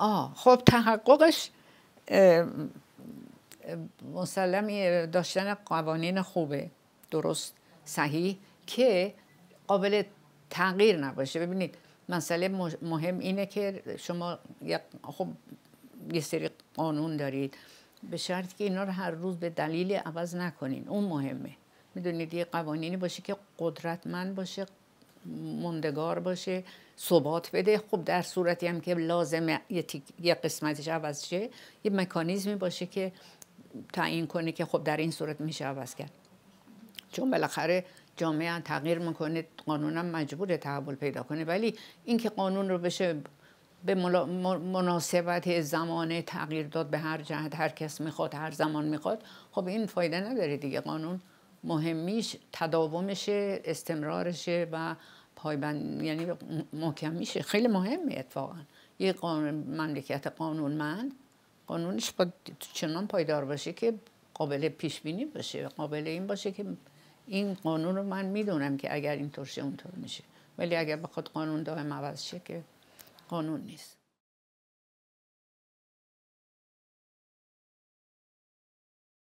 آه خب تحققش مسلم داشتن قوانین خوبه درست صحیح که قابل تغییر نباشه ببینید مسئله مهم اینه که شما خب یه سری قانون دارید به شرط که اینا رو هر روز به دلیل عوض نکنین اون مهمه میدونید یه قوانینی باشه که قدرتمند باشه مندگار باشه ثبات بده خب در صورتی هم که لازمه یه, قسمتش عوض شه یه مکانیزمی باشه که تعیین کنه که خب در این صورت میشه عوض کرد چون بالاخره جامعه تغییر میکنه قانونم مجبور تحول پیدا کنه ولی اینکه قانون رو بشه به مناسبت زمان تغییر داد به هر جهت هر کس میخواد هر زمان میخواد خب این فایده نداره دیگه قانون مهمیش تداومش استمرارشه و پایبند یعنی محکم میشه خیلی مهمه اتفاقا یه قانون مملکت قانونمند قانونش باید چنان پایدار باشه که قابل پیش بینی باشه قابل این باشه که این قانون رو من میدونم که اگر اینطور شه اونطور میشه ولی اگر بخواد قانون دائم عوض شه که قانون نیست